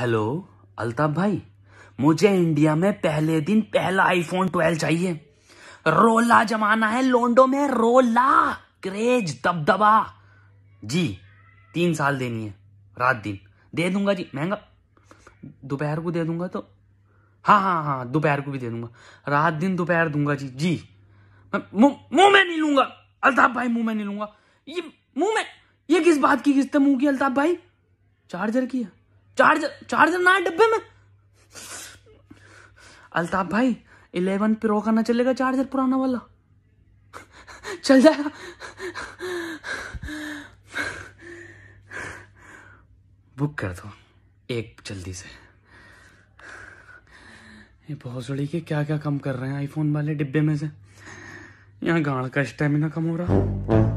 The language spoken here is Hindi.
हेलो अल्ताफ भाई मुझे इंडिया में पहले दिन पहला आईफोन 12 चाहिए रोला जमाना है लोंडो में रोला क्रेज दबदबा जी तीन साल देनी है रात दिन दे दूंगा जी महंगा दोपहर को दे दूंगा तो हाँ हाँ हाँ दोपहर को भी दे दूंगा रात दिन दोपहर दूंगा जी जी मुंह में नहीं लूंगा अल्ताफ भाई मुंह में नहीं लूंगा ये मुंह में ये किस बात की किस्त मुंह की अल्ताफ भाई चार्जर की है चार्जर चार्जर ना है डब्बे में अल्ताफ भाई इलेवन प्रो का ना चलेगा चार्जर पुराना वाला चल जाएगा बुक कर दो एक जल्दी से ये बहुत सड़ी के क्या क्या कम कर रहे हैं आईफोन वाले डिब्बे में से यहाँ गाड़ का स्टेमिना कम हो रहा